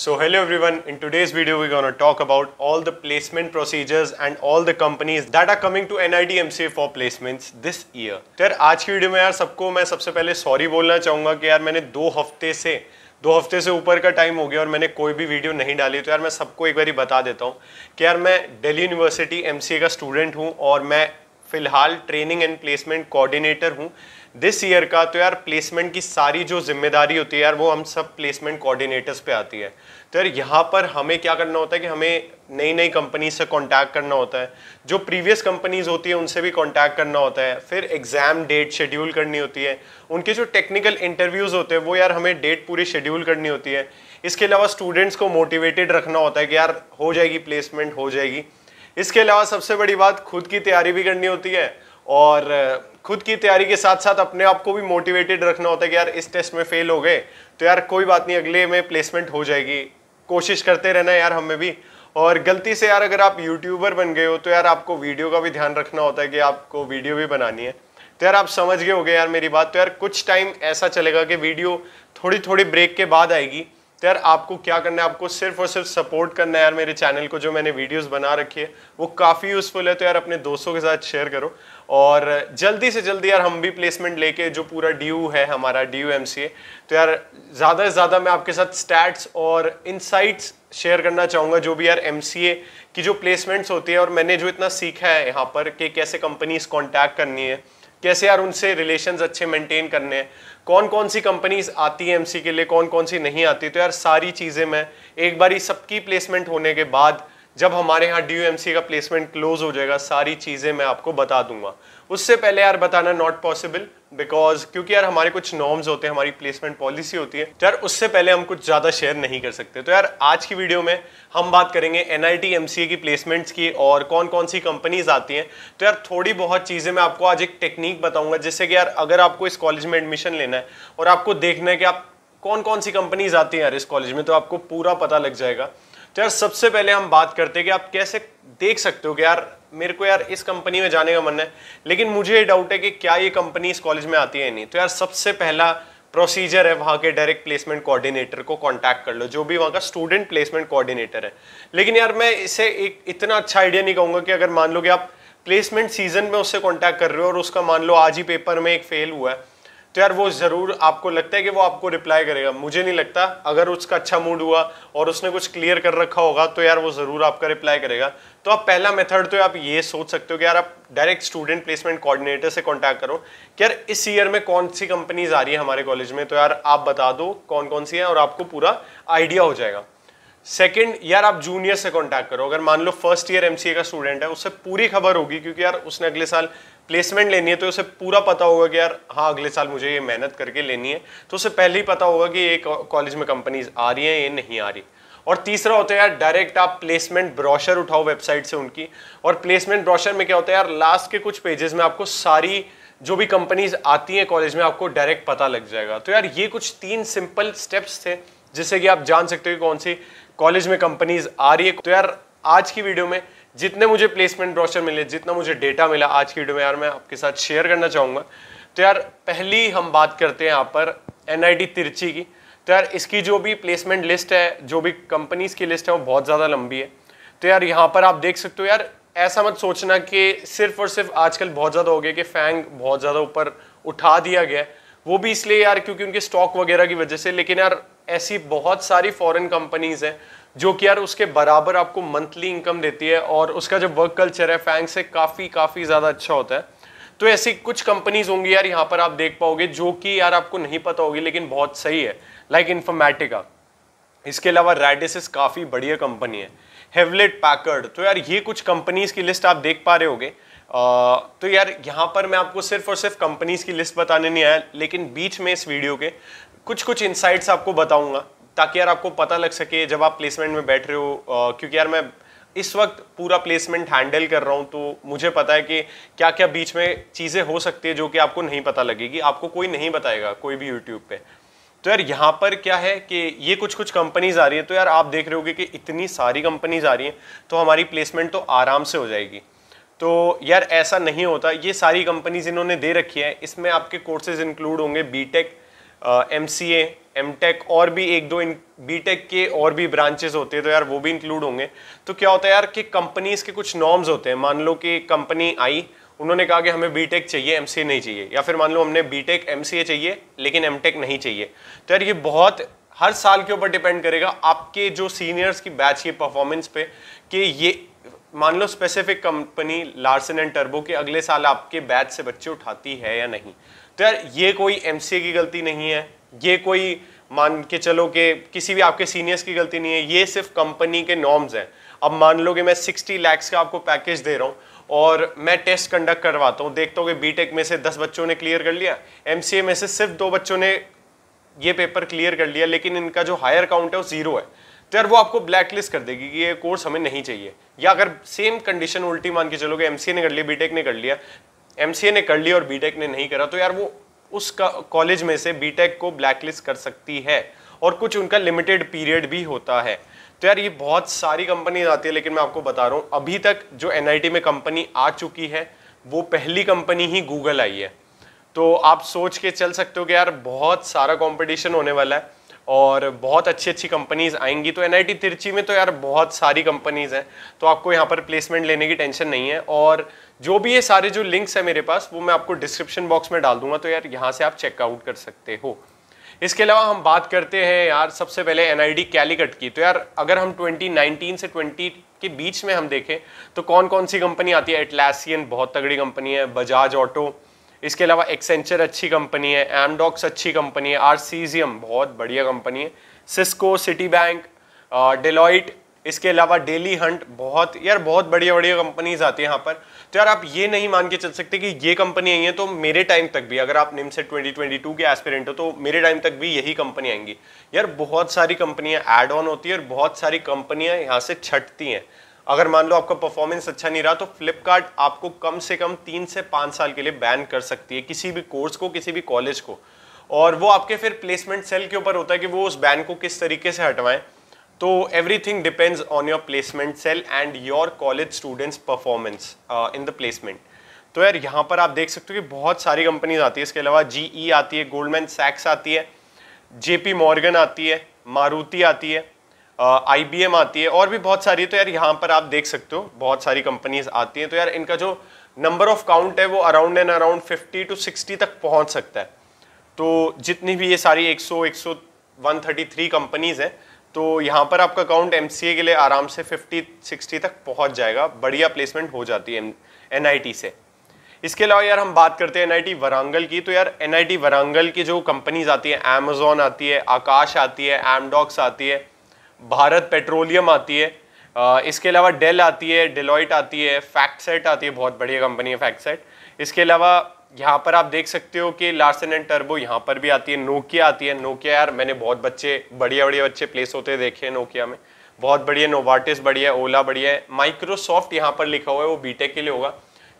So hello everyone, in today's video we're going to talk about all the placement procedures and all the companies that are coming to NIT MCA for placements this year. यार आज की video में यार सबको मैं सबसे पहले sorry बोलना चाहूँगा कि यार मैंने दो हफ्ते से दो हफ्ते से ऊपर का टाइम हो गया और मैंने कोई भी वीडियो नहीं डाली तो यार मैं सबको एक बार बता देता हूँ कि यार मैं दिल्ली यूनिवर्सिटी एम का स्टूडेंट हूँ और मैं फ़िलहाल ट्रेनिंग एंड प्लेसमेंट कोऑर्डिनेटर हूँ दिस ईयर का तो यार प्लेसमेंट की सारी जो जिम्मेदारी होती है यार वो हम सब प्लेसमेंट कोऑर्डिनेटर्स पे आती है तो यार यहाँ पर हमें क्या करना होता है कि हमें नई नई कंपनी से कांटेक्ट करना होता है जो प्रीवियस कंपनीज होती है उनसे भी कांटेक्ट करना होता है फिर एग्जाम डेट शेड्यूल करनी होती है उनके जो टेक्निकल इंटरव्यूज़ होते हैं वो यार हमें डेट पूरी शेड्यूल करनी होती है इसके अलावा स्टूडेंट्स को मोटिवेटेड रखना होता है कि यार हो जाएगी प्लेसमेंट हो जाएगी इसके अलावा सबसे बड़ी बात खुद की तैयारी भी करनी होती है और खुद की तैयारी के साथ साथ अपने आप को भी मोटिवेटेड रखना होता है कि यार इस टेस्ट में फेल हो गए तो यार कोई बात नहीं अगले में प्लेसमेंट हो जाएगी कोशिश करते रहना यार हमें भी और गलती से यार अगर आप यूट्यूबर बन गए हो तो यार आपको वीडियो का भी ध्यान रखना होता है कि आपको वीडियो भी बनानी है तो यार आप समझ गए हो गए यार मेरी बात तो यार कुछ टाइम ऐसा चलेगा कि वीडियो थोड़ी थोड़ी ब्रेक के बाद आएगी तो यार आपको क्या करना है आपको सिर्फ और सिर्फ सपोर्ट करना है यार मेरे चैनल को जो मैंने वीडियोस बना रखी है वो काफ़ी यूज़फुल है तो यार अपने दोस्तों के साथ शेयर करो और जल्दी से जल्दी यार हम भी प्लेसमेंट लेके जो पूरा डी है हमारा डी एम तो यार ज़्यादा से ज़्यादा मैं आपके साथ स्टैट्स और इनसाइट्स शेयर करना चाहूँगा जो भी यार एम की जो प्लेसमेंट्स होती है और मैंने जो इतना सीखा है यहाँ पर कि कैसे कंपनीज कॉन्टैक्ट करनी है कैसे यार उनसे रिलेशन अच्छे मेंटेन करने हैं कौन कौन सी कंपनीज आती है एम के लिए कौन कौन सी नहीं आती तो यार सारी चीज़ें मैं एक बार ही सबकी प्लेसमेंट होने के बाद जब हमारे यहाँ डी का प्लेसमेंट क्लोज हो जाएगा सारी चीज़ें मैं आपको बता दूंगा उससे पहले यार बताना नॉट पॉसिबल बिकॉज क्योंकि यार हमारे कुछ नॉर्म्स होते हैं हमारी प्लेसमेंट पॉलिसी होती है तो यार उससे पहले हम कुछ ज़्यादा शेयर नहीं कर सकते तो यार आज की वीडियो में हम बात करेंगे एन आई की प्लेसमेंट्स की और कौन कौन सी कंपनीज आती हैं तो यार थोड़ी बहुत चीज़ें मैं आपको आज एक टेक्निक बताऊंगा जिससे कि यार अगर आपको इस कॉलेज में एडमिशन लेना है और आपको देखना है कि आप कौन कौन सी कंपनीज आती हैं यार इस कॉलेज में तो आपको पूरा पता लग जाएगा तो यार सबसे पहले हम बात करते हैं कि आप कैसे देख सकते हो कि यार मेरे को यार इस कंपनी में जाने का मन है लेकिन मुझे ये डाउट है कि क्या ये कंपनी इस कॉलेज में आती है नहीं तो यार सबसे पहला प्रोसीजर है वहाँ के डायरेक्ट प्लेसमेंट कोऑर्डिनेटर को कांटेक्ट कर लो जो भी वहाँ का स्टूडेंट प्लेसमेंट कोऑर्डिनेटर है लेकिन यार मैं इसे एक इतना अच्छा आइडिया नहीं कहूँगा कि अगर मान लो कि आप प्लेसमेंट सीजन में उससे कांटेक्ट कर रहे हो और उसका मान लो आज ही पेपर में एक फेल हुआ है तो यार वो ज़रूर आपको लगता है कि वो आपको रिप्लाई करेगा मुझे नहीं लगता अगर उसका अच्छा मूड हुआ और उसने कुछ क्लियर कर रखा होगा तो यार वो ज़रूर आपका रिप्लाई करेगा तो आप पहला मेथड तो आप ये सोच सकते हो कि यार आप डायरेक्ट स्टूडेंट प्लेसमेंट कोऑर्डिनेटर से कॉन्टैक्ट करो कि यार इस ईयर में कौन सी कंपनीज आ रही है हमारे कॉलेज में तो यार आप बता दो कौन कौन सी है और आपको पूरा आइडिया हो जाएगा सेकंड यार आप जूनियर से कांटेक्ट करो अगर मान लो फर्स्ट ईयर एमसीए का स्टूडेंट है उससे पूरी खबर होगी क्योंकि यार उसने अगले साल प्लेसमेंट लेनी है तो उसे पूरा पता होगा कि यार हाँ अगले साल मुझे ये मेहनत करके लेनी है तो उसे पहले ही पता होगा कि ये कॉलेज में कंपनीज आ रही हैं ये नहीं आ रही और तीसरा होता है यार डायरेक्ट आप प्लेसमेंट ब्रॉशर उठाओ वेबसाइट से उनकी और प्लेसमेंट ब्रॉशर में क्या होता है यार लास्ट के कुछ पेजेस में आपको सारी जो भी कंपनीज आती हैं कॉलेज में आपको डायरेक्ट पता लग जाएगा तो यार ये कुछ तीन सिंपल स्टेप्स थे जिससे कि आप जान सकते हो कौन सी कॉलेज में कंपनीज आ रही है तो यार आज की वीडियो में जितने मुझे प्लेसमेंट ब्रोशर मिले जितना मुझे डेटा मिला आज की वीडियो में यार मैं आपके साथ शेयर करना चाहूँगा तो यार पहली हम बात करते हैं यहाँ पर एन तिरची की तो यार इसकी जो भी प्लेसमेंट लिस्ट है जो भी कंपनीज की लिस्ट है वो बहुत ज़्यादा लंबी है तो यार यहाँ पर आप देख सकते हो यार ऐसा मत सोचना कि सिर्फ और सिर्फ आजकल बहुत ज़्यादा हो गया कि फैंग बहुत ज़्यादा ऊपर उठा दिया गया है वो भी इसलिए यार क्योंकि उनके स्टॉक वगैरह की वजह से लेकिन यार ऐसी बहुत सारी फॉरेन कंपनीज हैं जो कि यार उसके बराबर आपको मंथली इनकम देती है और उसका जो वर्क कल्चर है फैंक से काफ़ी काफ़ी ज़्यादा अच्छा होता है तो ऐसी कुछ कंपनीज होंगी यार यहाँ पर आप देख पाओगे जो कि यार आपको नहीं पता होगी लेकिन बहुत सही है लाइक इन्फॉर्मेटिका इसके अलावा रेडिसिस काफ़ी बढ़िया कंपनी है हेवलेट पैकर्ड तो यार ये कुछ कंपनीज की लिस्ट आप देख पा रहे होगे तो यार यहाँ पर मैं आपको सिर्फ और सिर्फ कंपनीज की लिस्ट बताने नहीं आया लेकिन बीच में इस वीडियो के कुछ कुछ इंसाइट्स आपको बताऊंगा ताकि यार आपको पता लग सके जब आप प्लेसमेंट में बैठ रहे हो क्योंकि यार मैं इस वक्त पूरा प्लेसमेंट हैंडल कर रहा हूँ तो मुझे पता है कि क्या क्या बीच में चीज़ें हो सकती है जो कि आपको नहीं पता लगेगी आपको कोई नहीं बताएगा कोई भी यूट्यूब पे तो यार यहाँ पर क्या है कि ये कुछ कुछ कंपनीज आ रही है तो यार आप देख रहे होगे कि इतनी सारी कंपनीज आ रही हैं तो हमारी प्लेसमेंट तो आराम से हो जाएगी तो यार ऐसा नहीं होता ये सारी कंपनीज इन्होंने दे रखी है इसमें आपके कोर्सेज इंक्लूड होंगे B tech M C M tech और भी एक दो बी टेक के और भी ब्रांचेस होते हैं तो यार वो भी इंक्लूड होंगे तो क्या होता है यार कि कंपनीज के कुछ नॉर्म्स होते हैं मान लो कि कंपनी आई उन्होंने कहा कि हमें बी टेक चाहिए एम सी ए नहीं चाहिए या फिर मान लो हमने B tech M C A चाहिए लेकिन एम टेक नहीं चाहिए तो यार ये बहुत हर साल के ऊपर डिपेंड करेगा आपके जो सीनियर्स की बैच की परफॉर्मेंस पे कि ये मान लो स्पेसिफिक कंपनी लार्सन एंड टर्बो के अगले साल आपके बैच से बच्चे उठाती है या नहीं तो यार ये कोई एम की गलती नहीं है ये कोई मान के चलो कि किसी भी आपके सीनियर्स की गलती नहीं है ये सिर्फ कंपनी के नॉर्म्स हैं अब मान लो कि मैं सिक्सटी लैक्स का आपको पैकेज दे रहा हूँ और मैं टेस्ट कंडक्ट करवाता हूँ देखता हूँ कि बीटेक में से दस बच्चों ने क्लियर कर लिया एम में से सिर्फ दो बच्चों ने ये पेपर क्लियर कर लिया लेकिन इनका जो हायर काउंट है वो ज़ीरो है यार वो आपको ब्लैक लिस्ट कर देगी कि ये कोर्स हमें नहीं चाहिए या अगर सेम कंडीशन उल्टी मान के चलोगे एम ने कर लिया बीटेक ने कर लिया एम ने कर लिया और बीटेक ने नहीं करा तो यार वो उस कॉलेज में से बीटेक को ब्लैकलिस्ट कर सकती है और कुछ उनका लिमिटेड पीरियड भी होता है तो यार ये बहुत सारी कंपनीज आती है लेकिन मैं आपको बता रहा हूँ अभी तक जो एन में कंपनी आ चुकी है वो पहली कंपनी ही गूगल आई है तो आप सोच के चल सकते हो कि यार बहुत सारा कंपटीशन होने वाला है और बहुत अच्छी अच्छी कंपनीज़ आएंगी तो एन तिरची में तो यार बहुत सारी कंपनीज़ हैं तो आपको यहाँ पर प्लेसमेंट लेने की टेंशन नहीं है और जो भी ये सारे जो लिंक्स हैं मेरे पास वो मैं आपको डिस्क्रिप्शन बॉक्स में डाल दूंगा तो यार यहाँ से आप चेकआउट कर सकते हो इसके अलावा हम बात करते हैं यार सबसे पहले एन आई कैलिकट की तो यार अगर हम ट्वेंटी से ट्वेंटी के बीच में हम देखें तो कौन कौन सी कंपनी आती है एटलासियन बहुत तगड़ी कंपनी है बजाज ऑटो इसके अलावा एक्सेंचर अच्छी कंपनी है एमडॉक्स अच्छी कंपनी है आर बहुत बढ़िया कंपनी है सिस्को सिटी बैंक डेलॉइट इसके अलावा डेली हंट बहुत यार बहुत बढ़िया बढ़िया कंपनीज आती है यहाँ पर तो यार आप ये नहीं मान के चल सकते कि ये कंपनी आई है तो मेरे टाइम तक भी अगर आप निम से टू के एस्पिरेंट हो तो मेरे टाइम तक भी यही कंपनी आएंगी यार बहुत सारी कंपनियाँ एड ऑन होती है और बहुत सारी कंपनियाँ यहाँ से छटती हैं अगर मान लो आपका परफॉर्मेंस अच्छा नहीं रहा तो फ्लिपकार्ट आपको कम से कम तीन से पाँच साल के लिए बैन कर सकती है किसी भी कोर्स को किसी भी कॉलेज को और वो आपके फिर प्लेसमेंट सेल के ऊपर होता है कि वो उस बैन को किस तरीके से हटवाएं तो everything depends on your placement cell and your college students performance in the placement तो यार यहाँ पर आप देख सकते हो कि बहुत सारी कंपनीज e आती है इसके अलावा जी ई आती है गोल्डमैन सैक्स आती है जे पी मॉर्गन आती है मारुति आती है आई आती है और भी बहुत सारी तो यार यहाँ पर आप देख सकते हो बहुत सारी कंपनीज आती हैं तो यार इनका जो नंबर ऑफ काउंट है वो अराउंड एंड अराउंड 50 टू 60 तक पहुँच सकता है तो जितनी भी ये सारी 100 100 थ्री कंपनीज हैं तो यहाँ पर आपका काउंट एम के लिए आराम से फिफ्टी सिक्सटी तक पहुँच जाएगा बढ़िया प्लेसमेंट हो जाती है एन से इसके अलावा यार हम बात करते हैं एन वरांगल की तो यार एन वरांगल की जो कंपनीज आती है अमेजोन आती है आकाश आती है एमडॉक्स आती है भारत पेट्रोलियम आती है इसके अलावा डेल आती है डेलॉइट आती है फैक्टसेट आती है बहुत बढ़िया कंपनी है फैक्टसेट इसके अलावा यहाँ पर आप देख सकते हो कि लार्सन एंड टर्बो यहाँ पर भी आती है नोकिया आती है नोकिया यार मैंने बहुत बच्चे बढ़िया बढ़िया बच्चे प्लेस होते देखे हैं नोकिया में बहुत बढ़िया नोवाटिस बढ़िया ओला बढ़िया है माइक्रोसॉफ्ट यहाँ पर लिखा हुआ है वो बीटेक के लिए होगा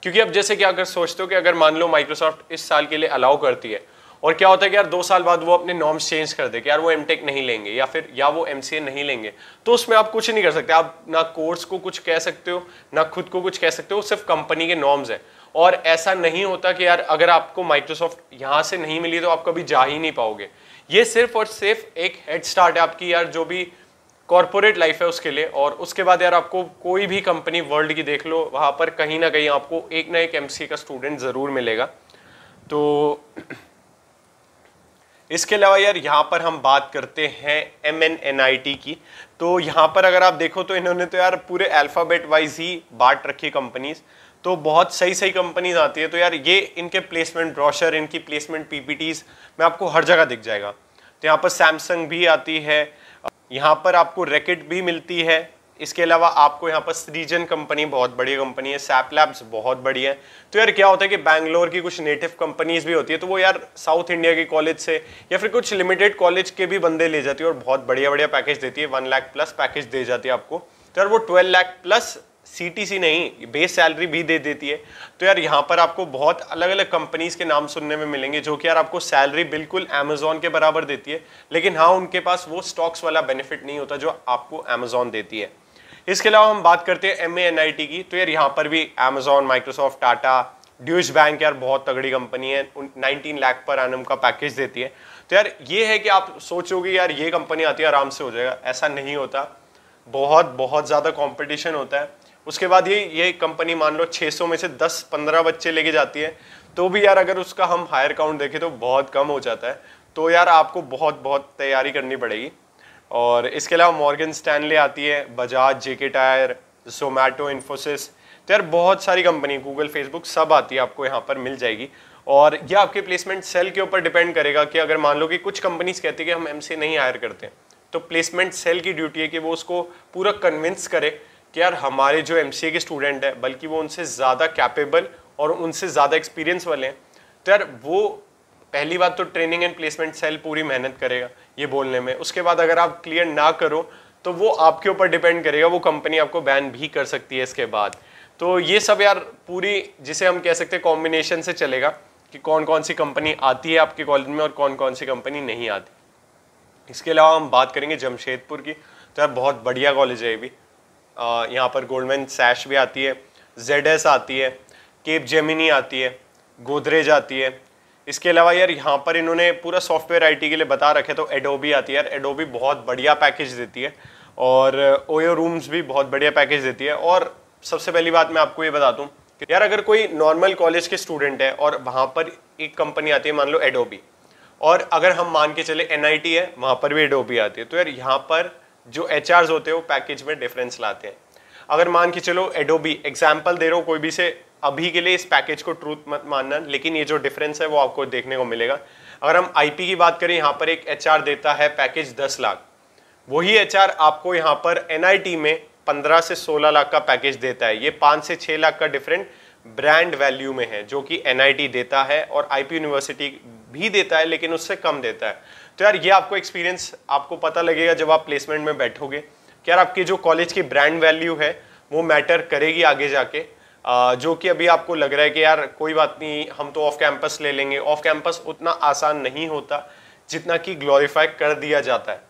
क्योंकि अब जैसे कि अगर सोचते हो कि अगर मान लो माइक्रोसॉफ्ट इस साल के लिए अलाउ करती है और क्या होता है कि यार दो साल बाद वो अपने नॉर्म्स चेंज कर दे कि यार वो एम नहीं लेंगे या फिर या वो एम नहीं लेंगे तो उसमें आप कुछ नहीं कर सकते आप ना कोर्स को कुछ कह सकते हो ना खुद को कुछ कह सकते हो सिर्फ कंपनी के नॉर्म्स हैं और ऐसा नहीं होता कि यार अगर आपको माइक्रोसॉफ्ट यहाँ से नहीं मिली तो आप कभी जा ही नहीं पाओगे ये सिर्फ और सिर्फ एक हेड स्टार्ट है आपकी यार जो भी कॉरपोरेट लाइफ है उसके लिए और उसके बाद यार आपको कोई भी कंपनी वर्ल्ड की देख लो वहाँ पर कहीं ना कहीं आपको एक ना एक एम का स्टूडेंट ज़रूर मिलेगा तो इसके अलावा यार यहाँ पर हम बात करते हैं M N N I T की तो यहाँ पर अगर आप देखो तो इन्होंने तो यार पूरे अल्फ़ाबेट वाइज ही बांट रखी कंपनीज़ तो बहुत सही सही कंपनीज आती है तो यार ये इनके प्लेसमेंट ब्रॉशर इनकी प्लेसमेंट पीपीटीज में आपको हर जगह दिख जाएगा तो यहाँ पर सैमसंग भी आती है यहाँ पर आपको रैकेट भी मिलती है इसके अलावा आपको यहाँ पर सृजन कंपनी बहुत बड़ी कंपनी है सैप लैब्स बहुत बड़ी है तो यार क्या होता है कि बैंगलोर की कुछ नेटिव कंपनीज भी होती है तो वो यार साउथ इंडिया के कॉलेज से या फिर कुछ लिमिटेड कॉलेज के भी बंदे ले जाती है और बहुत बढ़िया बढ़िया पैकेज देती है वन लाख प्लस पैकेज दे जाती है आपको तो यार वो ट्वेल्व लाख प्लस सी नहीं बेस सैलरी भी दे देती है तो यार यहाँ पर आपको बहुत अलग अलग कंपनीज के नाम सुनने में मिलेंगे जो कि यार आपको सैलरी बिल्कुल अमेजोन के बराबर देती है लेकिन हाँ उनके पास वो स्टॉक्स वाला बेनिफिट नहीं होता जो आपको अमेजोन देती है इसके अलावा हम बात करते हैं M A N I T की तो यार यहाँ पर भी Amazon Microsoft Tata Deutsche bank यार बहुत तगड़ी कंपनी है नाइनटीन लाख पर एनम का पैकेज देती है तो यार ये है कि आप सोचोगे यार ये कंपनी आती है आराम से हो जाएगा ऐसा नहीं होता बहुत बहुत ज़्यादा कॉम्पिटिशन होता है उसके बाद ये ये कंपनी मान लो 600 में से 10-15 बच्चे लेके जाती है तो भी यार अगर उसका हम हायर काउंट देखें तो बहुत कम हो जाता है तो यार आपको बहुत बहुत तैयारी करनी पड़ेगी और इसके अलावा मॉर्गन स्टैनले आती है बजाज जेके टायर जोमैटो इन्फोसिस तो यार बहुत सारी कंपनी गूगल फेसबुक सब आती है आपको यहाँ पर मिल जाएगी और यह आपके प्लेसमेंट सेल के ऊपर डिपेंड करेगा कि अगर मान लो कि कुछ कंपनीज कहती है कि हम एमसी नहीं हायर करते तो प्लेसमेंट सेल की ड्यूटी है कि वो उसको पूरा कन्विंस करे कि यार हमारे जो एम के स्टूडेंट हैं बल्कि वो उनसे ज़्यादा कैपेबल और उनसे ज़्यादा एक्सपीरियंस वाले हैं तो यार वो पहली बात तो ट्रेनिंग एंड प्लेसमेंट सेल पूरी मेहनत करेगा ये बोलने में उसके बाद अगर आप क्लियर ना करो तो वो आपके ऊपर डिपेंड करेगा वो कंपनी आपको बैन भी कर सकती है इसके बाद तो ये सब यार पूरी जिसे हम कह सकते हैं कॉम्बिनेशन से चलेगा कि कौन कौन सी कंपनी आती है आपके कॉलेज में और कौन कौन सी कंपनी नहीं आती इसके अलावा हम बात करेंगे जमशेदपुर की तो यार बहुत बढ़िया कॉलेज है ये भी यहाँ पर गोल्डमैन सैश भी आती है जेड आती है केप जेमिनी आती है गोदरेज आती है इसके अलावा यार यहाँ पर इन्होंने पूरा सॉफ्टवेयर आईटी के लिए बता रखे तो एडोबी आती है यार एडोबी बहुत बढ़िया पैकेज देती है और ओयो रूम्स भी बहुत बढ़िया पैकेज देती है और सबसे पहली बात मैं आपको ये बता दूँ कि यार अगर कोई नॉर्मल कॉलेज के स्टूडेंट है और वहाँ पर एक कंपनी आती है मान लो एडोबी और अगर हम मान के चले एन है वहाँ पर भी एडोबी आती है तो यार यहाँ पर जो एच होते हैं वो पैकेज में डिफरेंस लाते हैं अगर मान के चलो एडोबी एग्जाम्पल दे रहे हो कोई भी से अभी के लिए इस पैकेज को ट्रूथ मत मानना लेकिन ये जो डिफरेंस है वो आपको देखने को मिलेगा अगर हम आईपी की बात करें यहाँ पर एक एचआर देता है पैकेज दस लाख वही एचआर आपको यहाँ पर एनआईटी में पंद्रह से सोलह लाख का पैकेज देता है ये पाँच से छः लाख का डिफरेंट ब्रांड वैल्यू में है जो कि एन देता है और आईपी यूनिवर्सिटी भी देता है लेकिन उससे कम देता है तो यार ये आपको एक्सपीरियंस आपको पता लगेगा जब आप प्लेसमेंट में बैठोगे कि यार आपके जो कॉलेज की ब्रांड वैल्यू है वो मैटर करेगी आगे जाके जो कि अभी आपको लग रहा है कि यार कोई बात नहीं हम तो ऑफ कैंपस ले लेंगे ऑफ कैंपस उतना आसान नहीं होता जितना कि ग्लोरीफाई कर दिया जाता है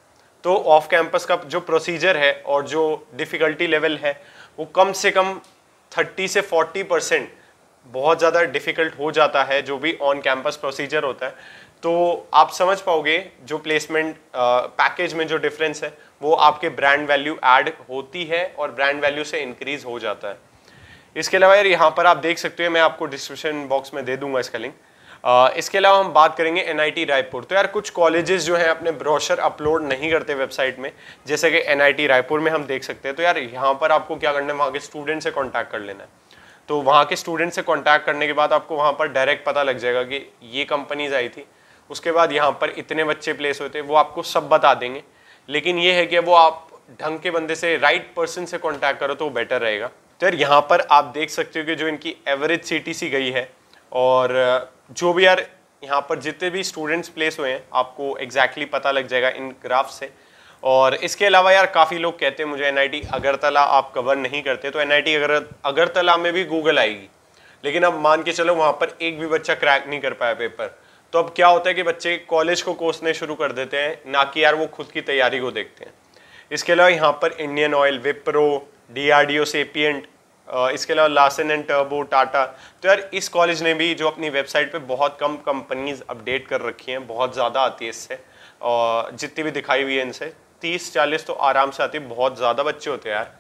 तो ऑफ कैंपस का जो प्रोसीजर है और जो डिफ़िकल्टी लेवल है वो कम से कम 30 से 40 परसेंट बहुत ज़्यादा डिफ़िकल्ट हो जाता है जो भी ऑन कैंपस प्रोसीजर होता है तो आप समझ पाओगे जो प्लेसमेंट पैकेज में जो डिफरेंस है वो आपके ब्रांड वैल्यू ऐड होती है और ब्रांड वैल्यू से इंक्रीज हो जाता है इसके अलावा यार यहाँ पर आप देख सकते हो मैं आपको डिस्क्रिप्शन बॉक्स में दे दूंगा इसका लिंक इसके अलावा हम बात करेंगे एन रायपुर तो यार कुछ कॉलेजेस जो हैं अपने ब्रोशर अपलोड नहीं करते वेबसाइट में जैसे कि एन रायपुर में हम देख सकते हैं तो यार यहाँ पर आपको क्या करना है वहाँ के स्टूडेंट से कॉन्टैक्ट कर लेना है तो वहाँ के स्टूडेंट से कॉन्टैक्ट करने के बाद आपको वहाँ पर डायरेक्ट पता लग जाएगा कि ये कंपनीज आई थी उसके बाद यहाँ पर इतने बच्चे प्लेस होते वो आपको सब बता देंगे लेकिन ये है कि वो आप ढंग के बंदे से राइट पर्सन से कॉन्टैक्ट करो तो वो बेटर रहेगा तो यार यहाँ पर आप देख सकते हो कि जो इनकी एवरेज सीटीसी गई है और जो भी यार यहाँ पर जितने भी स्टूडेंट्स प्लेस हुए हैं आपको एग्जैक्टली exactly पता लग जाएगा इन ग्राफ से और इसके अलावा यार काफ़ी लोग कहते हैं मुझे एनआईटी अगरतला आप कवर नहीं करते तो एनआईटी अगर अगरतला में भी गूगल आएगी लेकिन अब मान के चलो वहाँ पर एक भी बच्चा क्रैक नहीं कर पाया पेपर तो अब क्या होता है कि बच्चे कॉलेज को कोसने शुरू कर देते हैं ना कि यार वो खुद की तैयारी को देखते हैं इसके अलावा यहाँ पर Indian oil Wipro D R D O Sapient इसके अलावा लासन एंड टर्बो टाटा तो यार इस कॉलेज ने भी जो अपनी वेबसाइट पे बहुत कम कंपनीज अपडेट कर रखी हैं बहुत ज़्यादा आती है इससे और जितनी भी दिखाई हुई है इनसे तीस चालीस तो आराम से आती है बहुत ज़्यादा बच्चे होते हैं यार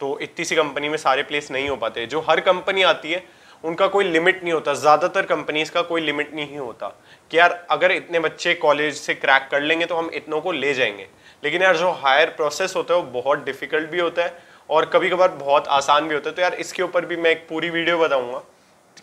तो इतनी सी कंपनी में सारे प्लेस नहीं हो पाते जो हर कंपनी आती है उनका कोई लिमिट नहीं होता ज़्यादातर कंपनीज का कोई लिमिट नहीं होता कि यार अगर इतने बच्चे कॉलेज से क्रैक कर लेंगे तो हम इतनों को ले जाएंगे लेकिन यार जो हायर प्रोसेस होता है वो बहुत डिफ़िकल्ट भी होता है और कभी कभार बहुत आसान भी होता है तो यार इसके ऊपर भी मैं एक पूरी वीडियो बताऊँगा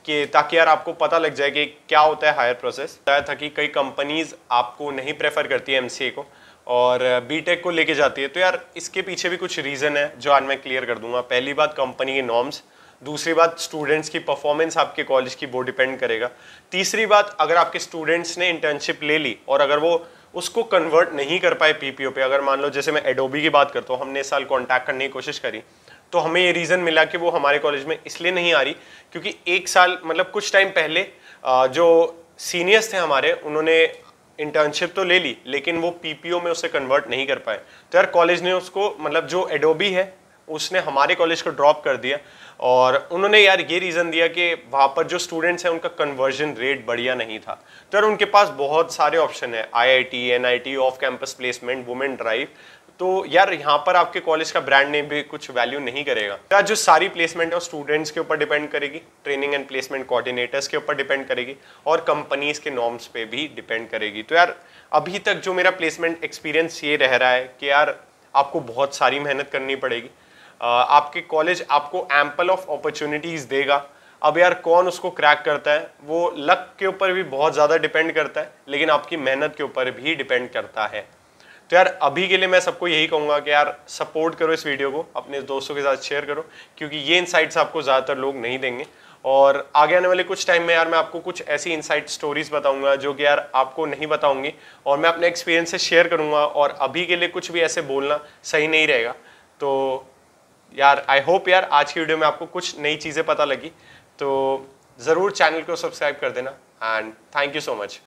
कि ताकि यार आपको पता लग जाए कि क्या होता है हायर प्रोसेस बताया था कि कई कंपनीज़ आपको नहीं प्रेफर करती है एम को और बीटेक को लेके जाती है तो यार इसके पीछे भी कुछ रीज़न है जो आज मैं क्लियर कर दूंगा पहली बात कंपनी के नॉर्म्स दूसरी बात स्टूडेंट्स की परफॉर्मेंस आपके कॉलेज की वो डिपेंड करेगा तीसरी बात अगर आपके स्टूडेंट्स ने इंटर्नशिप ले ली और अगर वो उसको कन्वर्ट नहीं कर पाए पीपीओ पे अगर मान लो जैसे मैं एडोबी की बात करता हूँ हमने इस साल कॉन्टैक्ट करने की कोशिश करी तो हमें ये रीज़न मिला कि वो हमारे कॉलेज में इसलिए नहीं आ रही क्योंकि एक साल मतलब कुछ टाइम पहले जो सीनियर्स थे हमारे उन्होंने इंटर्नशिप तो ले ली लेकिन वो पीपीओ में उसे कन्वर्ट नहीं कर पाए तो यार कॉलेज ने उसको मतलब जो एडोबी है उसने हमारे कॉलेज को ड्रॉप कर दिया और उन्होंने यार ये रीज़न दिया कि वहाँ पर जो स्टूडेंट्स हैं उनका कन्वर्जन रेट बढ़िया नहीं था तो यार उनके पास बहुत सारे ऑप्शन है IIT NIT off campus placement women drive तो यार यहाँ पर आपके कॉलेज का ब्रांड नेम भी कुछ वैल्यू नहीं करेगा तो यार जो सारी प्लेसमेंट है स्टूडेंट्स के ऊपर डिपेंड करेगी ट्रेनिंग एंड प्लेसमेंट कोऑर्डिनेटर्स के ऊपर डिपेंड करेगी और कंपनीज के नॉर्म्स पे भी डिपेंड करेगी तो यार अभी तक जो मेरा प्लेसमेंट एक्सपीरियंस ये रह रहा है कि यार आपको बहुत सारी मेहनत करनी पड़ेगी आपके कॉलेज आपको एम्पल ऑफ अपॉर्चुनिटीज़ देगा अब यार कौन उसको क्रैक करता है वो लक के ऊपर भी बहुत ज़्यादा डिपेंड करता है लेकिन आपकी मेहनत के ऊपर भी डिपेंड करता है तो यार अभी के लिए मैं सबको यही कहूँगा कि यार सपोर्ट करो इस वीडियो को अपने दोस्तों के साथ शेयर करो क्योंकि ये इनसाइट्स आपको ज़्यादातर लोग नहीं देंगे और आगे आने वाले कुछ टाइम में यार मैं आपको कुछ ऐसी इनसाइट स्टोरीज बताऊंगा जो कि यार आपको नहीं बताऊंगी और मैं अपने एक्सपीरियंस से शेयर करूंगा और अभी के लिए कुछ भी ऐसे बोलना सही नहीं रहेगा तो यार आई होप यार आज की वीडियो में आपको कुछ नई चीज़ें पता लगी तो ज़रूर चैनल को सब्सक्राइब कर देना and thank you so much